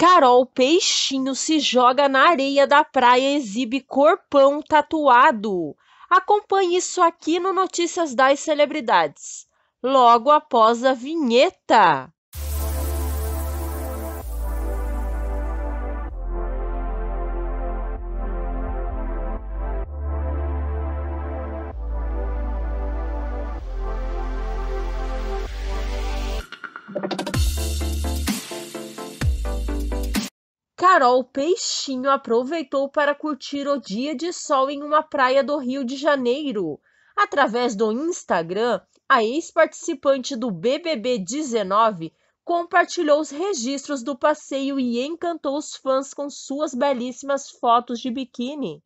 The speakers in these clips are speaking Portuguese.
Carol Peixinho se joga na areia da praia e exibe corpão tatuado. Acompanhe isso aqui no Notícias das Celebridades, logo após a vinheta. Carol Peixinho aproveitou para curtir o dia de sol em uma praia do Rio de Janeiro. Através do Instagram, a ex-participante do BBB 19 compartilhou os registros do passeio e encantou os fãs com suas belíssimas fotos de biquíni.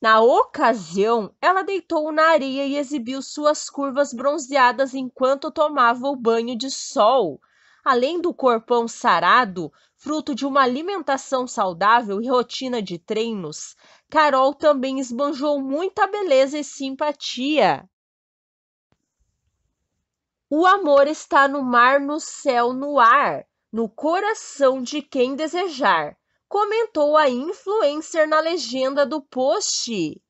Na ocasião, ela deitou na areia e exibiu suas curvas bronzeadas enquanto tomava o banho de sol além do corpão sarado, fruto de uma alimentação saudável e rotina de treinos, Carol também esbanjou muita beleza e simpatia. O amor está no mar, no céu, no ar, no coração de quem desejar, comentou a influencer na legenda do post.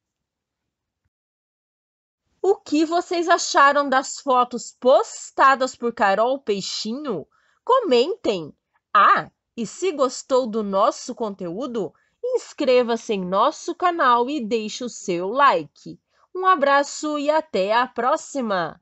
O que vocês acharam das fotos postadas por Carol Peixinho? comentem. Ah, e se gostou do nosso conteúdo, inscreva-se em nosso canal e deixe o seu like. Um abraço e até a próxima!